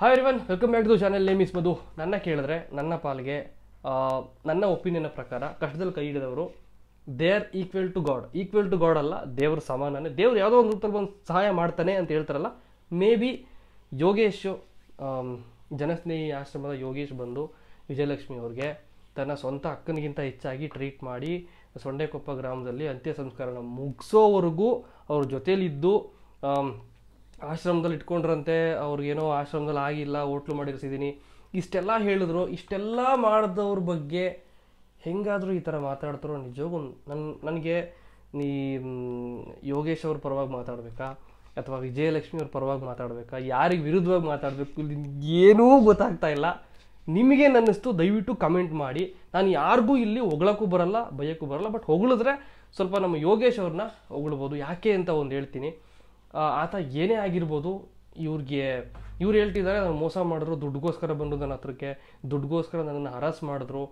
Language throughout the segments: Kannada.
hi everyone welcome back to channel name is Madhu ನನ್ನ ಕೇಳಿದ್ರೆ ನನ್ನ ಪಾಲಿಗೆ ನನ್ನ ಒಪಿನಿಯನ್ ಪ್ರಕಾರ ಕಷ್ಟದಲ್ಲಿ ಕೈ ಹಿಡಿದವರು they are equal to God equal to God ಅಲ್ಲ ದೇವ್ರ ಸಮಾನನೇ ದೇವ್ರು ಯಾವುದೋ ಒಂದು ರೂಪದಲ್ಲಿ ಒಂದು ಸಹಾಯ ಮಾಡ್ತಾನೆ ಅಂತ ಹೇಳ್ತಾರಲ್ಲ ಮೇ ಬಿ ಯೋಗೇಶು ಜನಸ್ನೇಹಿ ಆಶ್ರಮದ ಯೋಗೇಶ್ ಬಂದು ವಿಜಯಲಕ್ಷ್ಮಿ ಅವ್ರಿಗೆ ತನ್ನ ಸ್ವಂತ ಅಕ್ಕನಿಗಿಂತ ಹೆಚ್ಚಾಗಿ ಟ್ರೀಟ್ ಮಾಡಿ ಸೊಂಡೆಕೊಪ್ಪ ಗ್ರಾಮದಲ್ಲಿ ಅಂತ್ಯ ಸಂಸ್ಕಾರನ ಮುಗಿಸೋವರೆಗೂ ಅವ್ರ ಜೊತೇಲಿದ್ದು ಆಶ್ರಮದಲ್ಲಿ ಇಟ್ಕೊಂಡ್ರಂತೆ ಅವ್ರಿಗೇನೋ ಆಶ್ರಮದಲ್ಲಿ ಆಗಿಲ್ಲ ಹೋಟ್ಲು ಮಾಡಿರ್ಸಿದ್ದೀನಿ ಇಷ್ಟೆಲ್ಲ ಹೇಳಿದ್ರು ಇಷ್ಟೆಲ್ಲ ಮಾಡಿದವ್ರ ಬಗ್ಗೆ ಹೆಂಗಾದರೂ ಈ ಥರ ಮಾತಾಡ್ತಾರೋ ನಿಜವಾಗೂ ನನ್ನ ನನಗೆ ನೀ ಯೋಗೇಶ್ ಅವ್ರ ಪರವಾಗಿ ಮಾತಾಡಬೇಕಾ ಅಥವಾ ವಿಜಯಲಕ್ಷ್ಮಿ ಅವ್ರ ಪರವಾಗಿ ಮಾತಾಡಬೇಕಾ ಯಾರಿಗೆ ವಿರುದ್ಧವಾಗಿ ಮಾತಾಡಬೇಕು ಏನೂ ಗೊತ್ತಾಗ್ತಾ ಇಲ್ಲ ನಿಮಗೆ ನನ್ನಿಸ್ತು ದಯವಿಟ್ಟು ಕಮೆಂಟ್ ಮಾಡಿ ನಾನು ಯಾರಿಗೂ ಇಲ್ಲಿ ಹೊಗಳಕ್ಕೂ ಬರಲ್ಲ ಭಯಕ್ಕೂ ಬರಲ್ಲ ಬಟ್ ಹೊಗಳಿದ್ರೆ ಸ್ವಲ್ಪ ನಮ್ಮ ಯೋಗೇಶ್ ಅವ್ರನ್ನ ಹೊಗಳ್ಬೋದು ಯಾಕೆ ಅಂತ ಒಂದು ಹೇಳ್ತೀನಿ ಆತ ಏನೇ ಆಗಿರ್ಬೋದು ಇವ್ರಿಗೆ ಇವ್ರು ಹೇಳ್ತಿದ್ದಾರೆ ನಾನು ಮೋಸ ಮಾಡಿದ್ರು ದುಡ್ಡುಗೋಸ್ಕರ ಬಂದರು ನನ್ನ ಹತ್ರಕ್ಕೆ ದುಡ್ಡುಗೋಸ್ಕರ ನನ್ನನ್ನು ಹರಾಸ್ ಮಾಡಿದ್ರು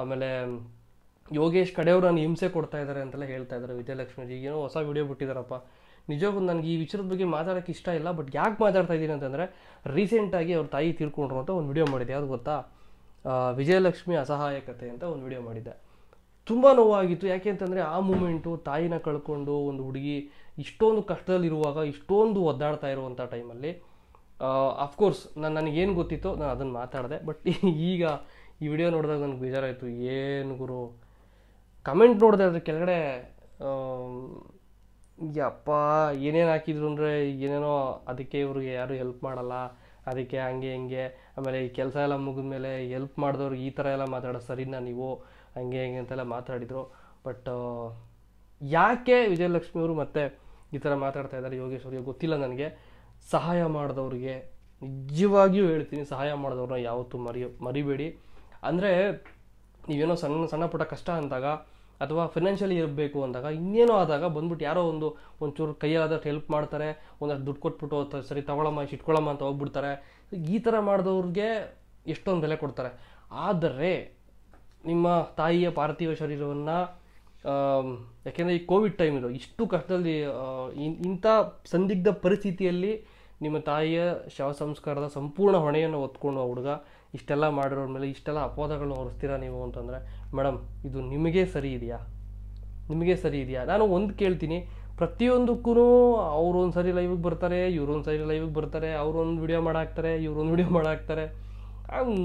ಆಮೇಲೆ ಯೋಗೇಶ್ ಕಡೆಯವರು ನಾನು ಹಿಂಸೆ ಕೊಡ್ತಾ ಇದ್ದಾರೆ ಅಂತೆಲ್ಲ ಹೇಳ್ತಾ ಇದ್ದಾರೆ ವಿಜಯಲಕ್ಷ್ಮೀಜಿ ಏನೋ ಹೊಸ ವಿಡಿಯೋ ಬಿಟ್ಟಿದ್ದಾರಪ್ಪ ನಿಜವಾಗೂ ನನಗೆ ಈ ವಿಚಾರದ ಬಗ್ಗೆ ಮಾತಾಡೋಕ್ಕೆ ಇಷ್ಟ ಇಲ್ಲ ಬಟ್ ಯಾಕೆ ಮಾತಾಡ್ತಾ ಇದ್ದೀನಿ ಅಂತಂದರೆ ರೀಸೆಂಟಾಗಿ ಅವ್ರ ತಾಯಿ ತೀರ್ಕೊಂಡ್ರು ಅಂತ ಒಂದು ವಿಡಿಯೋ ಮಾಡಿದ್ದೆ ಯಾವುದು ಗೊತ್ತಾ ವಿಜಯಲಕ್ಷ್ಮಿ ಅಸಹಾಯಕತೆ ಅಂತ ಒಂದು ವಿಡಿಯೋ ಮಾಡಿದ್ದೆ ತುಂಬ ನೋವಾಗಿತ್ತು ಯಾಕೆ ಅಂತಂದರೆ ಆ ಮೂಮೆಂಟು ತಾಯಿನ ಕಳ್ಕೊಂಡು ಒಂದು ಹುಡುಗಿ ಇಷ್ಟೊಂದು ಕಷ್ಟದಲ್ಲಿರುವಾಗ ಇಷ್ಟೊಂದು ಒದ್ದಾಡ್ತಾ ಇರುವಂಥ ಟೈಮಲ್ಲಿ ಅಫ್ಕೋರ್ಸ್ ನಾನು ನನಗೇನು ಗೊತ್ತಿತ್ತು ನಾನು ಅದನ್ನು ಮಾತಾಡಿದೆ ಬಟ್ ಈಗ ಈ ವಿಡಿಯೋ ನೋಡಿದಾಗ ನನಗೆ ಬೇಜಾರಾಯಿತು ಏನು ಗುರು ಕಮೆಂಟ್ ನೋಡಿದೆ ಅದ್ರ ಕೆಳಗಡೆ ಅಪ್ಪ ಏನೇನು ಹಾಕಿದ್ರು ಅಂದರೆ ಏನೇನೋ ಅದಕ್ಕೆ ಇವ್ರಿಗೆ ಯಾರೂ ಹೆಲ್ಪ್ ಮಾಡಲ್ಲ ಅದಕ್ಕೆ ಹಂಗೆ ಹಿಂಗೆ ಆಮೇಲೆ ಈ ಕೆಲಸ ಎಲ್ಲ ಮುಗಿದ ಮೇಲೆ ಎಲ್ಪ್ ಮಾಡಿದವ್ರಿಗೆ ಈ ಥರ ಎಲ್ಲ ಮಾತಾಡೋ ಸರಿನಾ ನೀವು ಹಂಗೆ ಹಿಂಗೆ ಅಂತೆಲ್ಲ ಮಾತಾಡಿದರು ಬಟ್ ಯಾಕೆ ವಿಜಯಲಕ್ಷ್ಮಿಯವರು ಮತ್ತೆ ಈ ಥರ ಮಾತಾಡ್ತಾ ಇದ್ದಾರೆ ಯೋಗೇಶ್ವರಿಗೆ ಗೊತ್ತಿಲ್ಲ ನನಗೆ ಸಹಾಯ ಮಾಡಿದವ್ರಿಗೆ ನಿಜವಾಗಿಯೂ ಹೇಳ್ತೀನಿ ಸಹಾಯ ಮಾಡಿದವ್ರನ್ನ ಯಾವತ್ತೂ ಮರಿ ಮರಿಬೇಡಿ ಅಂದರೆ ನೀವೇನೋ ಸಣ್ಣ ಸಣ್ಣ ಪುಟ್ಟ ಕಷ್ಟ ಅಂದಾಗ ಅಥವಾ ಫಿನಾನ್ಷಿಯಲಿ ಇರಬೇಕು ಅಂದಾಗ ಇನ್ನೇನೋ ಆದಾಗ ಬಂದ್ಬಿಟ್ಟು ಯಾರೋ ಒಂದು ಒಂಚೂರು ಕೈಯಲ್ಲಾದಷ್ಟು ಹೆಲ್ಪ್ ಮಾಡ್ತಾರೆ ಒಂದಷ್ಟು ದುಡ್ಡು ಕೊಟ್ಬಿಟ್ಟು ಸರಿ ತಗೊಳಮ್ಮ ಇಷ್ಟು ಇಟ್ಕೊಳ್ಳಮ್ಮ ಅಂತ ಹೋಗ್ಬಿಡ್ತಾರೆ ಈ ಥರ ಮಾಡಿದವ್ರಿಗೆ ಎಷ್ಟೊಂದು ಬೆಲೆ ಕೊಡ್ತಾರೆ ಆದರೆ ನಿಮ್ಮ ತಾಯಿಯ ಪಾರ್ಥಿವ ಶರೀರವನ್ನು ಯಾಕೆಂದರೆ ಈ ಕೋವಿಡ್ ಟೈಮ್ ಇದು ಇಷ್ಟು ಕಷ್ಟದಲ್ಲಿ ಇಂಥ ಸಂದಿಗ್ಧ ಪರಿಸ್ಥಿತಿಯಲ್ಲಿ ನಿಮ್ಮ ತಾಯಿಯ ಶವ ಸಂಸ್ಕಾರದ ಸಂಪೂರ್ಣ ಹೊಣೆಯನ್ನು ಹೊತ್ಕೊಂಡು ಹುಡುಗ ಇಷ್ಟೆಲ್ಲ ಮಾಡಿರೋರ ಮೇಲೆ ಇಷ್ಟೆಲ್ಲ ಅಪವಾದಗಳನ್ನ ಹೊರಿಸ್ತೀರಾ ನೀವು ಅಂತಂದರೆ ಮೇಡಮ್ ಇದು ನಿಮಗೆ ಸರಿ ಇದೆಯಾ ನಿಮಗೆ ಸರಿ ಇದೆಯಾ ನಾನು ಒಂದು ಕೇಳ್ತೀನಿ ಪ್ರತಿಯೊಂದಕ್ಕೂ ಅವ್ರೊಂದು ಸರಿ ಲೈವಿಗೆ ಬರ್ತಾರೆ ಇವರೊಂದ್ಸರಿ ಸರಿ ಲೈವಿಗೆ ಬರ್ತಾರೆ ಅವ್ರೊಂದು ವಿಡಿಯೋ ಮಾಡಾಕ್ತಾರೆ ಇವ್ರೊಂದು ವಿಡಿಯೋ ಮಾಡಾಕ್ತಾರೆ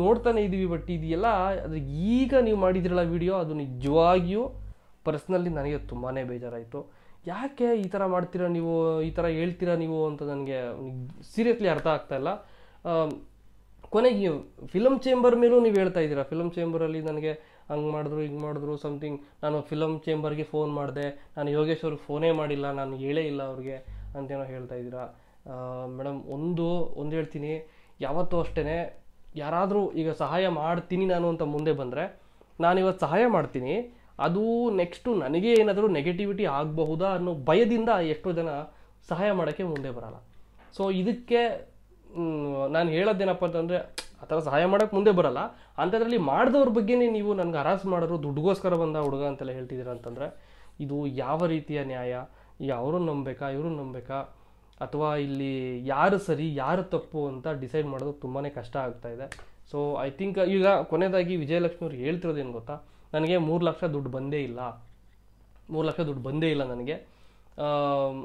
ನೋಡ್ತಾನೆ ಇದ್ದೀವಿ ಬಟ್ ಇದೆಯಲ್ಲ ಅದು ಈಗ ನೀವು ಮಾಡಿದಿರಲ್ಲ ವಿಡಿಯೋ ಅದು ನಿಜವಾಗಿಯೂ ಪರ್ಸ್ನಲಿ ನನಗೆ ತುಂಬಾ ಬೇಜಾರಾಯಿತು ಯಾಕೆ ಈ ಥರ ಮಾಡ್ತೀರಾ ನೀವು ಈ ಥರ ಹೇಳ್ತೀರಾ ನೀವು ಅಂತ ನನಗೆ ಸೀರಿಯಸ್ಲಿ ಅರ್ಥ ಆಗ್ತಾಯಿಲ್ಲ ಕೊನೆಗೆ ಫಿಲಮ್ ಚೇಂಬರ್ ಮೇಲೂ ನೀವು ಹೇಳ್ತಾ ಇದ್ದೀರಾ ಫಿಲಮ್ ಚೇಂಬರಲ್ಲಿ ನನಗೆ ಹಂಗೆ ಮಾಡಿದ್ರು ಹಿಂಗೆ ಮಾಡಿದ್ರು ಸಮಥಿಂಗ್ ನಾನು ಫಿಲಮ್ ಚೇಂಬರ್ಗೆ ಫೋನ್ ಮಾಡಿದೆ ನಾನು ಯೋಗೇಶ್ ಅವ್ರಿಗೆ ಫೋನೇ ಮಾಡಿಲ್ಲ ನಾನು ಹೇಳೇ ಇಲ್ಲ ಅವ್ರಿಗೆ ಅಂತೇನೋ ಹೇಳ್ತಾ ಇದ್ದೀರಾ ಮೇಡಮ್ ಒಂದು ಒಂದು ಹೇಳ್ತೀನಿ ಯಾವತ್ತೂ ಅಷ್ಟೇ ಯಾರಾದರೂ ಈಗ ಸಹಾಯ ಮಾಡ್ತೀನಿ ನಾನು ಅಂತ ಮುಂದೆ ಬಂದರೆ ನಾನಿವತ್ತು ಸಹಾಯ ಮಾಡ್ತೀನಿ ಅದು ನೆಕ್ಸ್ಟು ನನಗೆ ಏನಾದರೂ ನೆಗೆಟಿವಿಟಿ ಆಗಬಹುದಾ ಅನ್ನೋ ಭಯದಿಂದ ಎಷ್ಟೋ ಜನ ಸಹಾಯ ಮಾಡೋಕ್ಕೆ ಮುಂದೆ ಬರಲ್ಲ ಸೊ ಇದಕ್ಕೆ ನಾನು ಹೇಳೋದೇನಪ್ಪ ಅಂತಂದರೆ ಆ ಥರ ಸಹಾಯ ಮಾಡೋಕ್ಕೆ ಮುಂದೆ ಬರಲ್ಲ ಅಂಥದ್ರಲ್ಲಿ ಮಾಡಿದವ್ರ ಬಗ್ಗೆ ನೀವು ನನಗೆ ಹರಾಸ್ ಮಾಡೋರು ದುಡ್ಡುಗೋಸ್ಕರ ಬಂದ ಹುಡುಗ ಅಂತೆಲ್ಲ ಹೇಳ್ತಿದ್ದೀರ ಅಂತಂದರೆ ಇದು ಯಾವ ರೀತಿಯ ನ್ಯಾಯ ಈಗ ನಂಬಬೇಕಾ ನಂಬೇಕಾ ಇವರು ನಂಬೇಕಾ ಅಥವಾ ಇಲ್ಲಿ ಯಾರು ಸರಿ ಯಾರು ತಪ್ಪು ಅಂತ ಡಿಸೈಡ್ ಮಾಡೋದು ತುಂಬಾ ಕಷ್ಟ ಆಗ್ತಾ ಇದೆ ಸೊ ಐ ಥಿಂಕ್ ಈಗ ಕೊನೆಯದಾಗಿ ವಿಜಯಲಕ್ಷ್ಮಿ ಅವ್ರು ಹೇಳ್ತಿರೋದೇನು ಗೊತ್ತಾ ನನಗೆ ಮೂರು ಲಕ್ಷ ದುಡ್ಡು ಬಂದೇ ಇಲ್ಲ ಮೂರು ಲಕ್ಷ ದುಡ್ಡು ಬಂದೇ ಇಲ್ಲ ನನಗೆ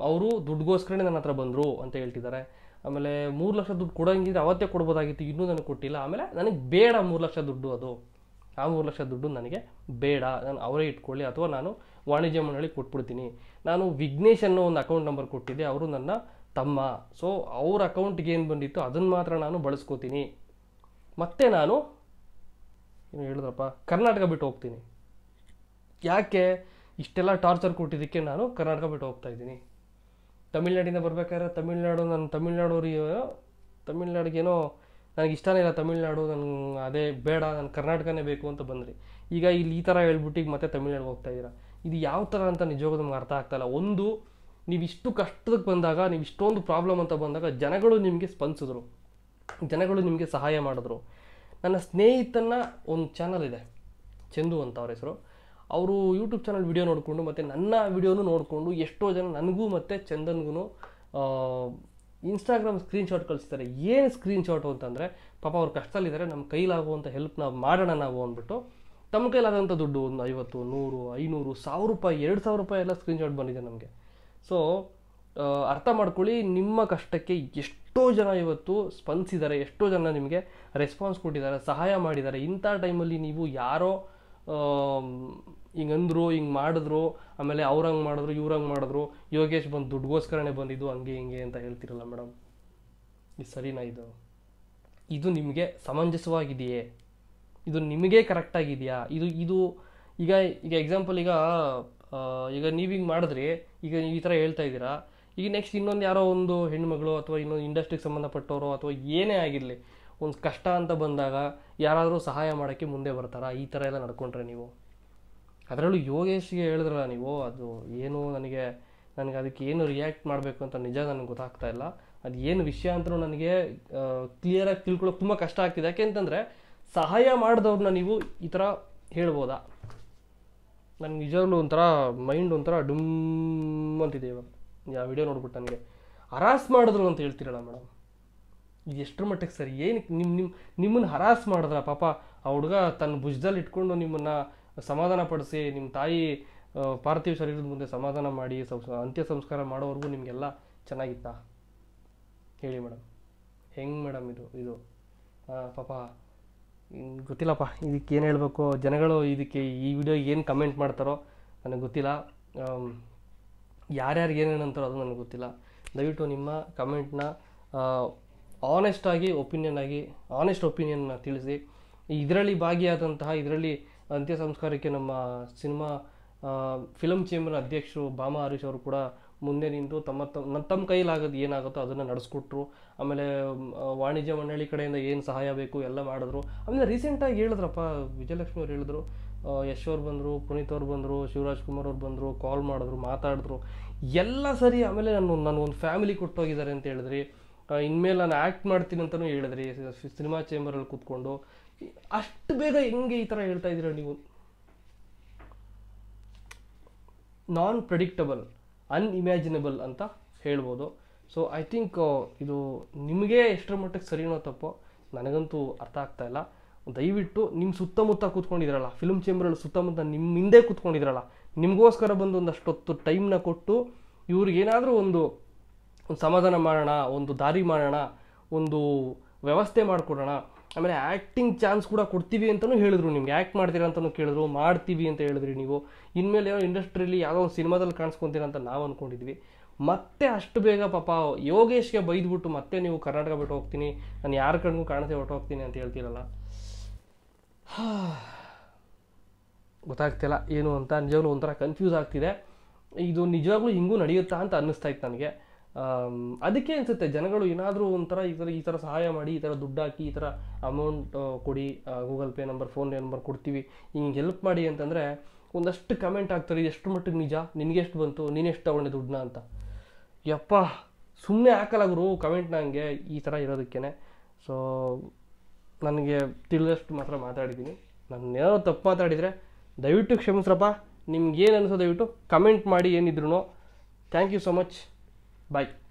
ಅವರು ದುಡ್ಡುಗೋಸ್ಕರನೇ ನನ್ನ ಹತ್ರ ಬಂದರು ಅಂತ ಹೇಳ್ತಿದ್ದಾರೆ ಆಮೇಲೆ ಮೂರು ಲಕ್ಷ ದುಡ್ಡು ಕೊಡೋಂಗಿದ್ರೆ ಅವತ್ತೇ ಕೊಡ್ಬೋದಾಗಿತ್ತು ಇನ್ನೂ ನನಗೆ ಕೊಟ್ಟಿಲ್ಲ ಆಮೇಲೆ ನನಗೆ ಬೇಡ ಮೂರು ಲಕ್ಷ ದುಡ್ಡು ಅದು ಆ ಮೂರು ಲಕ್ಷ ದುಡ್ಡು ನನಗೆ ಬೇಡ ನಾನು ಅವರೇ ಇಟ್ಕೊಳ್ಳಿ ಅಥವಾ ನಾನು ವಾಣಿಜ್ಯ ಮಂಡಳಿ ಕೊಟ್ಬಿಡ್ತೀನಿ ನಾನು ವಿಘ್ನೇಶ್ ಅನ್ನೋ ಒಂದು ಅಕೌಂಟ್ ನಂಬರ್ ಕೊಟ್ಟಿದ್ದೆ ಅವರು ನನ್ನ ತಮ್ಮ ಸೊ ಅವ್ರ ಅಕೌಂಟ್ಗೆ ಏನು ಬಂದಿತ್ತು ಅದನ್ನು ಮಾತ್ರ ನಾನು ಬಳಸ್ಕೋತೀನಿ ಮತ್ತೆ ನಾನು ಏನು ಹೇಳಿದ್ರಪ್ಪ ಕರ್ನಾಟಕ ಬಿಟ್ಟು ಹೋಗ್ತೀನಿ ಯಾಕೆ ಇಷ್ಟೆಲ್ಲ ಟಾರ್ಚರ್ ಕೊಟ್ಟಿದ್ದಕ್ಕೆ ನಾನು ಕರ್ನಾಟಕ ಬಿಟ್ಟು ಹೋಗ್ತಾ ಇದ್ದೀನಿ ತಮಿಳ್ನಾಡಿಂದ ಬರಬೇಕಾದ್ರೆ ತಮಿಳ್ನಾಡು ನಾನು ತಮಿಳ್ನಾಡೋರಿಗೆ ತಮಿಳ್ನಾಡಿಗೇನೋ ನನಗೆ ಇಷ್ಟನೇ ಇಲ್ಲ ತಮಿಳ್ನಾಡು ನನ್ನ ಅದೇ ಬೇಡ ನಾನು ಕರ್ನಾಟಕನೇ ಬೇಕು ಅಂತ ಬಂದ್ರಿ ಈಗ ಇಲ್ಲಿ ಈ ಥರ ಹೇಳ್ಬಿಟ್ಟು ಈಗ ಮತ್ತೆ ತಮಿಳ್ನಾಡಿಗೆ ಹೋಗ್ತಾ ಇದ್ದೀರಾ ಇದು ಯಾವ ಥರ ಅಂತ ನಿಜವಾಗ್ಲೂ ನಮ್ಗೆ ಅರ್ಥ ಆಗ್ತಾಯಿಲ್ಲ ಒಂದು ನೀವು ಇಷ್ಟು ಕಷ್ಟದಕ್ಕೆ ಬಂದಾಗ ನೀವು ಇಷ್ಟೊಂದು ಪ್ರಾಬ್ಲಮ್ ಅಂತ ಬಂದಾಗ ಜನಗಳು ನಿಮಗೆ ಸ್ಪಂದಿಸಿದ್ರು ಜನಗಳು ನಿಮಗೆ ಸಹಾಯ ಮಾಡಿದ್ರು ನನ್ನ ಸ್ನೇಹಿತನ ಒಂದು ಚಾನಲ್ ಇದೆ ಚಂದು ಅಂತ ಅವ್ರ ಹೆಸರು ಅವರು ಯೂಟ್ಯೂಬ್ ಚಾನಲ್ ವಿಡಿಯೋ ನೋಡಿಕೊಂಡು ಮತ್ತು ನನ್ನ ವಿಡಿಯೋನೂ ನೋಡಿಕೊಂಡು ಎಷ್ಟೋ ಜನ ನನಗೂ ಮತ್ತು ಚಂದನ್ಗೂ ಇನ್ಸ್ಟಾಗ್ರಾಮ್ ಸ್ಕ್ರೀನ್ಶಾಟ್ ಕಳಿಸ್ತಾರೆ ಏನು ಸ್ಕ್ರೀನ್ಶಾಟು ಅಂತಂದರೆ ಪಾಪ ಅವ್ರು ಕಷ್ಟದಲ್ಲಿದ್ದಾರೆ ನಮ್ಮ ಕೈಲಾಗುವಂಥ ಹೆಲ್ಪ್ ನಾವು ಮಾಡೋಣ ನಾವು ಅಂದ್ಬಿಟ್ಟು ತಮ್ಮ ಕೈಲಾದಂಥ ದುಡ್ಡು ಒಂದು ಐವತ್ತು ನೂರು ಐನೂರು ಸಾವಿರ ರೂಪಾಯಿ ಎರಡು ಸಾವಿರ ರೂಪಾಯಿ ಎಲ್ಲ ಸ್ಕ್ರೀನ್ಶಾಟ್ ಬಂದಿದೆ ನಮಗೆ ಸೊ ಅರ್ಥ ಮಾಡ್ಕೊಳ್ಳಿ ನಿಮ್ಮ ಕಷ್ಟಕ್ಕೆ ಎಷ್ಟೋ ಜನ ಇವತ್ತು ಸ್ಪಂದಿಸಿದ್ದಾರೆ ಎಷ್ಟೋ ಜನ ನಿಮಗೆ ರೆಸ್ಪಾನ್ಸ್ ಕೊಟ್ಟಿದ್ದಾರೆ ಸಹಾಯ ಮಾಡಿದ್ದಾರೆ ಇಂಥ ಟೈಮಲ್ಲಿ ನೀವು ಯಾರೋ ಹಿಂಗಂದ್ರು ಹಿಂಗೆ ಮಾಡಿದ್ರು ಆಮೇಲೆ ಅವ್ರಂಗೆ ಮಾಡಿದ್ರು ಇವ್ರಂಗೆ ಮಾಡಿದ್ರು ಯೋಗೇಶ್ ಬಂದು ದುಡ್ಡುಗೋಸ್ಕರನೇ ಬಂದಿದ್ದು ಹಂಗೆ ಹಿಂಗೆ ಅಂತ ಹೇಳ್ತಿರಲ್ಲ ಮೇಡಮ್ ಇದು ಸರಿನಾ ಇದು ಇದು ನಿಮಗೆ ಸಮಂಜಸವಾಗಿದೆಯೇ ಇದು ನಿಮಗೆ ಕರೆಕ್ಟಾಗಿದೆಯಾ ಇದು ಇದು ಈಗ ಈಗ ಎಕ್ಸಾಂಪಲ್ ಈಗ ಈಗ ನೀವು ಹಿಂಗೆ ಮಾಡಿದ್ರಿ ಈಗ ನೀವು ಈ ಥರ ಹೇಳ್ತಾ ಇದ್ದೀರಾ ಈಗ ನೆಕ್ಸ್ಟ್ ಇನ್ನೊಂದು ಯಾರೋ ಒಂದು ಹೆಣ್ಮಗಳು ಅಥವಾ ಇನ್ನೊಂದು ಇಂಡಸ್ಟ್ರಿಗೆ ಸಂಬಂಧಪಟ್ಟವರು ಅಥವಾ ಏನೇ ಆಗಿರಲಿ ಒಂದು ಕಷ್ಟ ಅಂತ ಬಂದಾಗ ಯಾರಾದರೂ ಸಹಾಯ ಮಾಡೋಕ್ಕೆ ಮುಂದೆ ಬರ್ತಾರಾ ಈ ಥರ ಎಲ್ಲ ನಡ್ಕೊಂಡ್ರೆ ನೀವು ಅದರಲ್ಲೂ ಯೋಗೇಶ್ಗೆ ಹೇಳಿದ್ರಲ್ಲ ನೀವು ಅದು ಏನು ನನಗೆ ನನಗೆ ಅದಕ್ಕೆ ಏನು ರಿಯಾಕ್ಟ್ ಮಾಡಬೇಕು ಅಂತ ನಿಜ ನನಗೆ ಗೊತ್ತಾಗ್ತಾ ಇಲ್ಲ ಅದು ಏನು ವಿಷಯ ಅಂತಲೂ ನನಗೆ ಕ್ಲಿಯರಾಗಿ ತಿಳ್ಕೊಳ್ಳೋಕೆ ತುಂಬ ಕಷ್ಟ ಆಗ್ತಿದೆ ಯಾಕೆಂತಂದರೆ ಸಹಾಯ ಮಾಡಿದವ್ರನ್ನ ನೀವು ಈ ಥರ ಹೇಳ್ಬೋದಾ ನನಗೆ ನಿಜವಾಗ್ಲೂ ಒಂಥರ ಮೈಂಡ್ ಒಂಥರ ಡುಮ್ ಅಂತಿದೆ ಇವಾಗ ಯಾವ ವಿಡಿಯೋ ನೋಡ್ಬಿಟ್ಟು ನನಗೆ ಹರಾಸ್ ಮಾಡಿದ್ರು ಅಂತ ಹೇಳ್ತೀರಲ್ಲ ಮೇಡಮ್ ಇದು ಎಷ್ಟರ ಮಟ್ಟಿಗೆ ಸರಿ ಏನಕ್ಕೆ ನಿಮ್ಮ ನಿಮ್ಮ ನಿಮ್ಮನ್ನು ಹರಾಸ್ ಮಾಡಿದ್ರ ಪಾಪ ಆ ಹುಡುಗ ತನ್ನ ಭುಜದಲ್ಲಿ ಇಟ್ಕೊಂಡು ನಿಮ್ಮನ್ನು ಸಮಾಧಾನ ಪಡಿಸಿ ನಿಮ್ಮ ತಾಯಿ ಪಾರ್ಥಿವ ಶರೀರದ ಮುಂದೆ ಸಮಾಧಾನ ಮಾಡಿ ಅಂತ್ಯ ಸಂಸ್ಕಾರ ಮಾಡೋವರೆಗೂ ನಿಮಗೆಲ್ಲ ಚೆನ್ನಾಗಿತ್ತಾ ಹೇಳಿ ಮೇಡಮ್ ಹೆಂಗೆ ಮೇಡಮ್ ಇದು ಇದು ಪಾಪ ಗೊತ್ತಿಲ್ಲಪ್ಪ ಇದಕ್ಕೆ ಏನು ಹೇಳಬೇಕು ಜನಗಳು ಇದಕ್ಕೆ ಈ ವಿಡಿಯೋ ಏನು ಕಮೆಂಟ್ ಮಾಡ್ತಾರೋ ನನಗೆ ಗೊತ್ತಿಲ್ಲ ಯಾರ್ಯಾರಿಗೆ ಏನೇನು ಅಂತಾರೋ ಅದು ನನಗೆ ಗೊತ್ತಿಲ್ಲ ದಯವಿಟ್ಟು ನಿಮ್ಮ ಕಮೆಂಟ್ನ ಆನೆಸ್ಟಾಗಿ ಒಪಿನಿಯನ್ ಆಗಿ ಆನೆಸ್ಟ್ ಒಪಿನಿಯನ್ನ ತಿಳಿಸಿ ಇದರಲ್ಲಿ ಭಾಗಿಯಾದಂತಹ ಇದರಲ್ಲಿ ಅಂತ್ಯ ಸಂಸ್ಕಾರಕ್ಕೆ ನಮ್ಮ ಸಿನಿಮಾ ಫಿಲಮ್ ಚೇಂಬರ್ ಅಧ್ಯಕ್ಷರು ಭಾಮ ಹರೀಶ್ ಅವರು ಕೂಡ ಮುಂದೆ ನಿಂತು ತಮ್ಮ ತಮ್ಮ ನನ್ನ ತಮ್ಮ ಕೈಲಾಗೋದು ಏನಾಗುತ್ತೋ ಅದನ್ನು ನಡೆಸ್ಕೊಟ್ರು ಆಮೇಲೆ ವಾಣಿಜ್ಯ ಮಂಡಳಿ ಕಡೆಯಿಂದ ಏನು ಸಹಾಯ ಬೇಕು ಎಲ್ಲ ಮಾಡಿದ್ರು ಆಮೇಲೆ ರೀಸೆಂಟಾಗಿ ಹೇಳಿದ್ರಪ್ಪ ವಿಜಯಲಕ್ಷ್ಮಿ ಅವ್ರು ಹೇಳಿದ್ರು ಯಶ್ ಅವ್ರು ಬಂದರು ಪುನೀತ್ ಅವ್ರು ಬಂದರು ಶಿವರಾಜ್ ಕುಮಾರ್ ಅವ್ರು ಬಂದರು ಕಾಲ್ ಮಾಡಿದ್ರು ಮಾತಾಡಿದ್ರು ಎಲ್ಲ ಸರಿ ಆಮೇಲೆ ನಾನು ನಾನು ಒಂದು ಫ್ಯಾಮಿಲಿ ಕೊಟ್ಟೋಗಿದ್ದಾರೆ ಅಂತ ಹೇಳಿದ್ರಿ ಇನ್ಮೇಲೆ ನಾನು ಆ್ಯಕ್ಟ್ ಮಾಡ್ತೀನಿ ಅಂತಲೂ ಹೇಳಿದ್ರಿ ಸಿನಿಮಾ ಚೇಂಬರಲ್ಲಿ ಕೂತ್ಕೊಂಡು ಅಷ್ಟು ಬೇಗ ಹೆಂಗೆ ಈ ಥರ ಹೇಳ್ತಾ ಇದ್ದೀರಾ ನೀವು ನಾನ್ ಪ್ರೆಡಿಕ್ಟಬಲ್ ಅನ್ಇಮ್ಯಾಜಿನಬಲ್ ಅಂತ ಹೇಳ್ಬೋದು ಸೊ ಐ ಥಿಂಕ್ ಇದು ನಿಮಗೆ ಎಷ್ಟರ ಮಟ್ಟಕ್ಕೆ ಸರಿನೋ ತಪ್ಪೋ ನನಗಂತೂ ಅರ್ಥ ಆಗ್ತಾ ಇಲ್ಲ ದಯವಿಟ್ಟು ನಿಮ್ಮ ಸುತ್ತಮುತ್ತ ಕೂತ್ಕೊಂಡಿದ್ರಲ್ಲ ಫಿಲ್ಮ್ ಚೇಂಬರಲ್ಲಿ ಸುತ್ತಮುತ್ತ ನಿಮ್ಮ ಹಿಂದೆ ಕೂತ್ಕೊಂಡಿದ್ರಲ್ಲ ನಿಮಗೋಸ್ಕರ ಬಂದು ಒಂದಷ್ಟೊತ್ತು ಟೈಮ್ನ ಕೊಟ್ಟು ಇವ್ರಿಗೇನಾದರೂ ಒಂದು ಒಂದು ಸಮಾಧಾನ ಮಾಡೋಣ ಒಂದು ದಾರಿ ಮಾಡೋಣ ಒಂದು ವ್ಯವಸ್ಥೆ ಮಾಡಿಕೊಡೋಣ ಆಮೇಲೆ ಆ್ಯಕ್ಟಿಂಗ್ ಚಾನ್ಸ್ ಕೂಡ ಕೊಡ್ತೀವಿ ಅಂತಲೂ ಹೇಳಿದ್ರು ನಿಮ್ಗೆ ಆ್ಯಕ್ಟ್ ಮಾಡ್ತೀರಾ ಅಂತಲೂ ಕೇಳಿದ್ರು ಮಾಡ್ತೀವಿ ಅಂತ ಹೇಳಿದ್ರಿ ನೀವು ಇನ್ಮೇಲೆ ಏನೋ ಇಂಡಸ್ಟ್ರಿಯಲ್ಲಿ ಯಾವುದೋ ಒಂದು ಸಿನಿಮಾದಲ್ಲಿ ಕಾಣಿಸ್ಕೊಂತೀರ ಅಂತ ನಾವು ಅಂದ್ಕೊಂಡಿದ್ವಿ ಮತ್ತೆ ಅಷ್ಟು ಬೇಗ ಪಾಪ ಯೋಗೇಶ್ಗೆ ಬೈದ್ಬಿಟ್ಟು ಮತ್ತೆ ನೀವು ಕರ್ನಾಟಕ ಬಿಟ್ಟು ಹೋಗ್ತೀನಿ ನಾನು ಯಾರ ಕಡೆಗೂ ಕಾಣದೆ ಹೊರಟು ಹೋಗ್ತೀನಿ ಅಂತ ಹೇಳ್ತೀರಲ್ಲ ಗೊತ್ತಾಗ್ತಿಲ್ಲ ಏನು ಅಂತ ನಿಜವಾಗ್ಲೂ ಒಂಥರ ಕನ್ಫ್ಯೂಸ್ ಆಗ್ತಿದೆ ಇದು ನಿಜವಾಗ್ಲೂ ಹಿಂಗೂ ನಡೆಯುತ್ತಾ ಅಂತ ಅನ್ನಿಸ್ತಾ ಇತ್ತು ನನಗೆ ಅದಕ್ಕೆ ಅನಿಸುತ್ತೆ ಜನಗಳು ಏನಾದರೂ ಒಂಥರ ಈ ಥರ ಈ ಥರ ಸಹಾಯ ಮಾಡಿ ಈ ಥರ ದುಡ್ಡು ಹಾಕಿ ಈ ಥರ ಅಮೌಂಟ್ ಕೊಡಿ Google Pay number PhonePe number ಕೊಡ್ತೀವಿ ಹಿಂಗೆ ಹೆಲ್ಪ್ ಮಾಡಿ ಅಂತಂದರೆ ಒಂದಷ್ಟು ಕಮೆಂಟ್ ಆಗ್ತಾರೆ ಎಷ್ಟು ಮಟ್ಟಿಗೆ ನಿಜ ನಿನಗೆಷ್ಟು ಬಂತು ನೀನೆಷ್ಟು ತೊಗೊಂಡೆ ದುಡ್ಡನ್ನ ಅಂತ ಯಪ್ಪ ಸುಮ್ಮನೆ ಹಾಕಲ್ಲ ಗುರು ಕಮೆಂಟ್ನ ಹಂಗೆ ಈ ಥರ ಇರೋದಕ್ಕೇ ಸೊ ನನಗೆ ತಿಳಿದಷ್ಟು ಮಾತ್ರ ಮಾತಾಡಿದ್ದೀನಿ ನಾನು ಏನೋ ತಪ್ಪು ಮಾತಾಡಿದರೆ ದಯವಿಟ್ಟು ಕ್ಷಮಿಸ್ರಪ್ಪ ನಿಮ್ಗೇನು ಅನಿಸೋ ದಯವಿಟ್ಟು ಕಮೆಂಟ್ ಮಾಡಿ ಏನಿದ್ರು ಥ್ಯಾಂಕ್ ಯು ಸೊ ಮಚ್ バイ